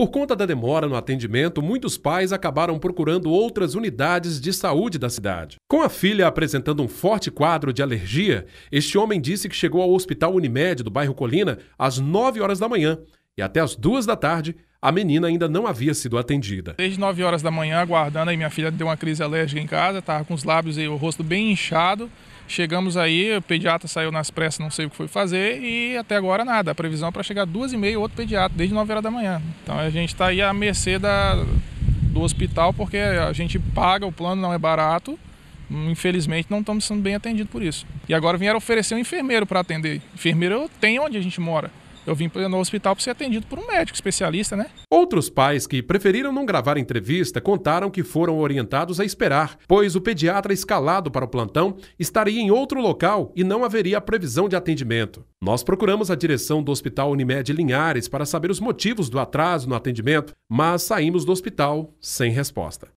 Por conta da demora no atendimento, muitos pais acabaram procurando outras unidades de saúde da cidade. Com a filha apresentando um forte quadro de alergia, este homem disse que chegou ao Hospital Unimed do bairro Colina às 9 horas da manhã e até às 2 da tarde a menina ainda não havia sido atendida. Desde 9 horas da manhã, aguardando, aí minha filha deu uma crise alérgica em casa, estava com os lábios e o rosto bem inchado. Chegamos aí, o pediatra saiu nas pressas, não sei o que foi fazer, e até agora nada. A previsão é para chegar duas e meia, outro pediatra, desde 9 horas da manhã. Então a gente está aí à mercê da, do hospital, porque a gente paga, o plano não é barato, infelizmente não estamos sendo bem atendidos por isso. E agora vieram oferecer um enfermeiro para atender. Enfermeiro tem onde a gente mora. Eu vim no hospital para ser atendido por um médico especialista, né? Outros pais que preferiram não gravar entrevista contaram que foram orientados a esperar, pois o pediatra escalado para o plantão estaria em outro local e não haveria previsão de atendimento. Nós procuramos a direção do Hospital Unimed Linhares para saber os motivos do atraso no atendimento, mas saímos do hospital sem resposta.